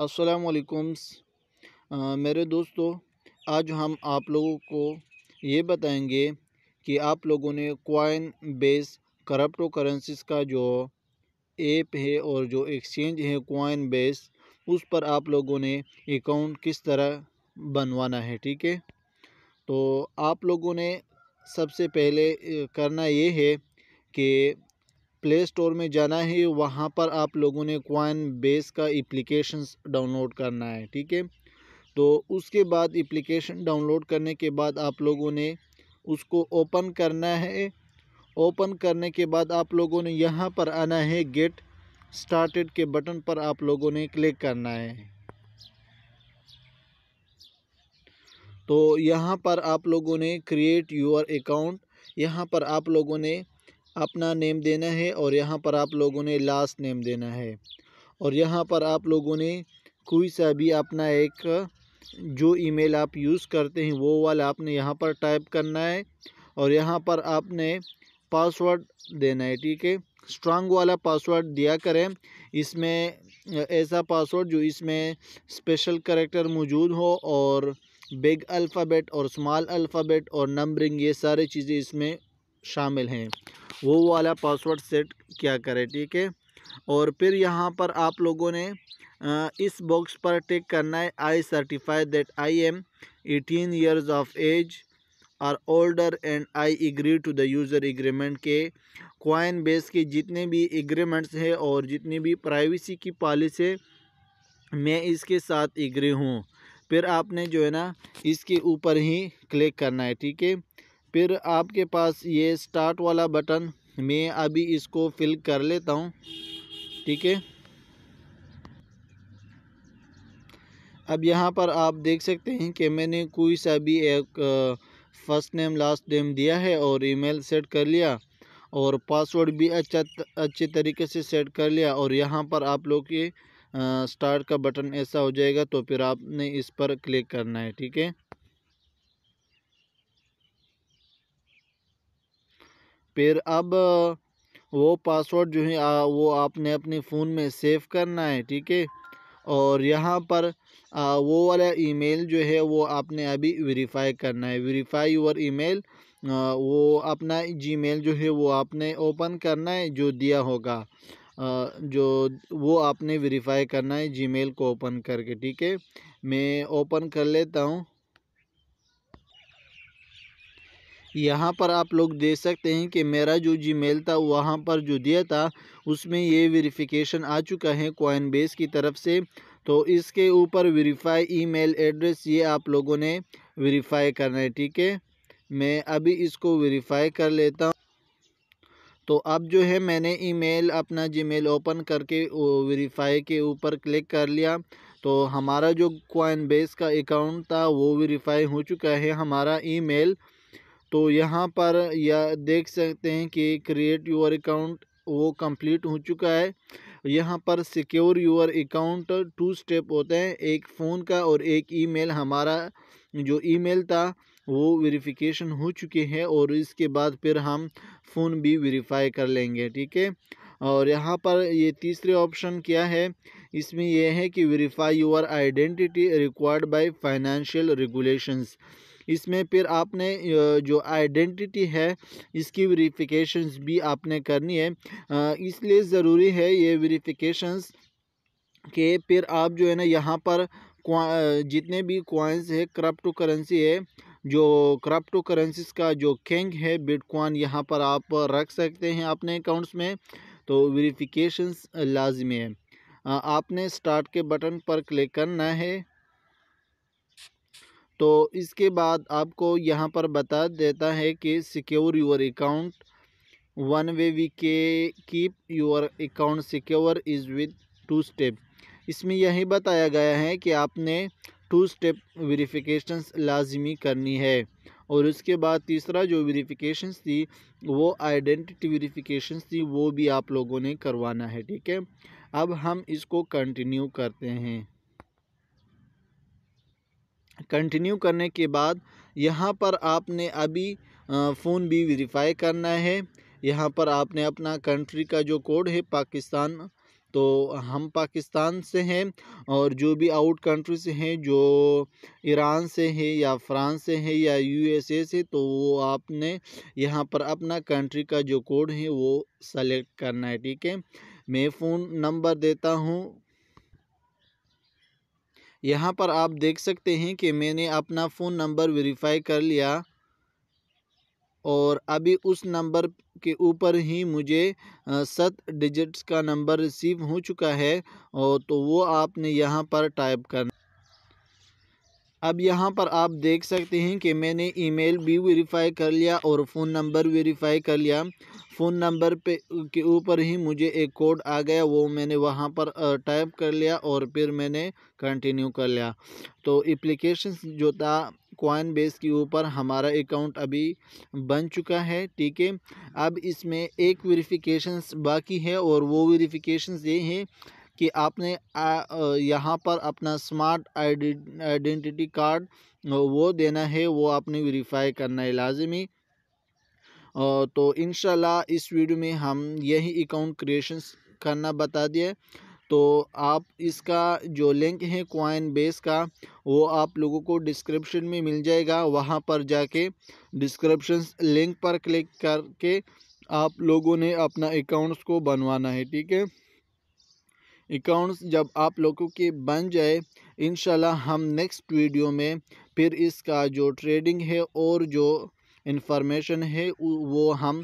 असलकुम मेरे दोस्तों आज हम आप लोगों को ये बताएंगे कि आप लोगों ने कॉइन बेस करप्टो करेंसीज का जो ऐप है और जो एक्सचेंज है कॉइन बेस उस पर आप लोगों ने अकाउंट किस तरह बनवाना है ठीक है तो आप लोगों ने सबसे पहले करना ये है कि प्ले स्टोर में जाना है वहाँ पर आप लोगों ने क्वाइन बेस का एप्लीकेशन डाउनलोड करना है ठीक है तो उसके बाद एप्लीकेशन डाउनलोड करने के बाद आप लोगों ने उसको ओपन करना है ओपन करने के बाद आप लोगों ने यहाँ पर आना है गेट स्टार्टेड के बटन पर आप लोगों ने क्लिक करना है तो यहाँ पर आप लोगों ने क्रिएट योर अकाउंट यहाँ पर आप लोगों ने अपना नेम देना है और यहाँ पर आप लोगों ने लास्ट नेम देना है और यहाँ पर आप लोगों ने कोई सा भी अपना एक जो ईमेल आप यूज़ करते हैं वो वाला आपने यहाँ पर टाइप करना है और यहाँ पर आपने पासवर्ड देना है ठीक है स्ट्रांग वाला पासवर्ड दिया करें इसमें ऐसा पासवर्ड जो इसमें स्पेशल करेक्टर मौजूद हो और बिग अल्फ़ाबेट और स्मॉल अल्फ़ाबेट और नंबरिंग ये सारे चीज़ें इसमें शामिल हैं वो वाला पासवर्ड सेट किया करें ठीक है और फिर यहाँ पर आप लोगों ने इस बॉक्स पर टिक करना है I certify that I am eighteen years of age or older and I agree to the user agreement के क्वाइन बेस के जितने भी एग्रीमेंट्स हैं और जितनी भी प्राइवेसी की पॉलिसी है मैं इसके साथ एग्री हूँ फिर आपने जो है ना इसके ऊपर ही क्लिक करना है ठीक है फिर आपके पास ये स्टार्ट वाला बटन मैं अभी इसको फिल कर लेता हूँ ठीक है अब यहाँ पर आप देख सकते हैं कि मैंने कोई सा भी एक फ़र्स्ट नेम लास्ट नेम दिया है और ईमेल सेट कर लिया और पासवर्ड भी अच्छा अच्छे तरीके से सेट कर लिया और यहाँ पर आप लोग के स्टार्ट का बटन ऐसा हो जाएगा तो फिर आपने इस पर क्लिक करना है ठीक है फिर अब वो पासवर्ड जो है वो आपने अपने फ़ोन में सेव करना है ठीक है और यहाँ पर आ, वो वाला ईमेल जो है वो आपने अभी वेरीफाई करना है वेरीफाई योर ईमेल वो अपना जीमेल जो है वो आपने ओपन करना है जो दिया होगा जो वो आपने वेरीफाई करना है जीमेल को ओपन करके ठीक है मैं ओपन कर लेता हूँ यहाँ पर आप लोग देख सकते हैं कि मेरा जो जी मेल था वहाँ पर जो दिया था उसमें ये वेरिफिकेशन आ चुका है कॉइन बेस की तरफ से तो इसके ऊपर वेरीफाई ईमेल एड्रेस ये आप लोगों ने वेरीफाई करना है ठीक है मैं अभी इसको वेरीफाई कर लेता हूँ तो अब जो है मैंने ईमेल अपना जीमेल ओपन करके वेरीफाई के ऊपर क्लिक कर लिया तो हमारा जो कॉइन बेस का अकाउंट था वो वेरीफाई हो चुका है हमारा ईमेल तो यहाँ पर यह देख सकते हैं कि क्रिएट योर अकाउंट वो कंप्लीट हो चुका है यहाँ पर secure your account two step होते हैं एक फ़ोन का और एक ईमेल हमारा जो ईमेल था वो वेरिफिकेशन हो चुके हैं और इसके बाद फिर हम फ़ोन भी वेरीफाई कर लेंगे ठीक है और यहाँ पर ये तीसरे ऑप्शन क्या है इसमें यह है कि verify your identity required by financial regulations इसमें फिर आपने जो आइडेंटिटी है इसकी वेरिफिकेशंस भी आपने करनी है इसलिए ज़रूरी है ये वेरिफिकेशंस के फिर आप जो है ना यहाँ पर जितने भी कोइंस है क्रप्टो करेंसी है जो क्रप्टो करेंसीज का जो किंग है बिटकॉइन यहाँ पर आप रख सकते हैं अपने अकाउंट्स में तो वेरिफिकेशंस लाजमी है आपने स्टार्ट के बटन पर क्लिक करना है तो इसके बाद आपको यहाँ पर बता देता है कि secure your account one way we can keep your account secure is with two step इसमें यही बताया गया है कि आपने टू स्टेप वेरिफिकेशन लाजमी करनी है और उसके बाद तीसरा जो वेरिफिकेशन थी वो आइडेंटिटी वेरिफिकेशन थी वो भी आप लोगों ने करवाना है ठीक है अब हम इसको कंटिन्यू करते हैं कंटिन्यू करने के बाद यहाँ पर आपने अभी फ़ोन भी वेरीफाई करना है यहाँ पर आपने अपना कंट्री का जो कोड है पाकिस्तान तो हम पाकिस्तान से हैं और जो भी आउट कंट्री से हैं जो ईरान से हैं या फ्रांस से हैं या यूएसए से तो वो आपने यहाँ पर अपना कंट्री का जो कोड है वो सेलेक्ट करना है ठीक है मैं फ़ोन नंबर देता हूँ यहाँ पर आप देख सकते हैं कि मैंने अपना फ़ोन नंबर वेरीफाई कर लिया और अभी उस नंबर के ऊपर ही मुझे सत डिजिट्स का नंबर रिसीव हो चुका है और तो वो आपने यहाँ पर टाइप करना अब यहाँ पर आप देख सकते हैं कि मैंने ईमेल भी वेरीफाई कर लिया और फ़ोन नंबर वेरीफाई कर लिया फ़ोन नंबर पे के ऊपर ही मुझे एक कोड आ गया वो मैंने वहाँ पर टाइप कर लिया और फिर मैंने कंटिन्यू कर लिया तो एप्लीकेशन जो था कॉइन बेस के ऊपर हमारा अकाउंट अभी बन चुका है ठीक है अब इसमें एक वेरीफिकेशन बाकी है और वो वेरीफिकेशन ये हैं कि आपने यहाँ पर अपना स्मार्ट आइडेंटिटी कार्ड वो देना है वो आपने वेरीफाई करना है लाजमी तो इन इस वीडियो में हम यही अकाउंट क्रिएशन करना बता दिए तो आप इसका जो लिंक है कोइन बेस का वो आप लोगों को डिस्क्रिप्शन में मिल जाएगा वहाँ पर जाके डिस्क्रिप्शन लिंक पर क्लिक करके आप लोगों ने अपना अकाउंट्स को बनवाना है ठीक है अकाउंट्स जब आप लोगों के बन जाए इन हम नेक्स्ट वीडियो में फिर इसका जो ट्रेडिंग है और जो इन्फॉर्मेशन है वो हम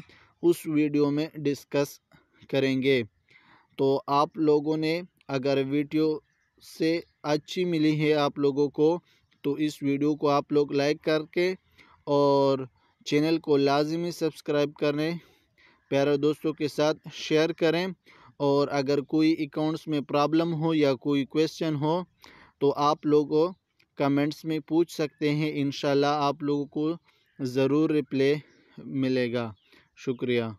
उस वीडियो में डिस्कस करेंगे तो आप लोगों ने अगर वीडियो से अच्छी मिली है आप लोगों को तो इस वीडियो को आप लोग लाइक करके और चैनल को लाजमी सब्सक्राइब करें प्यारे दोस्तों के साथ शेयर करें और अगर कोई अकाउंट्स में प्रॉब्लम हो या कोई क्वेश्चन हो तो आप लोगों कमेंट्स में पूछ सकते हैं इन आप लोगों को ज़रूर रिप्ले मिलेगा शुक्रिया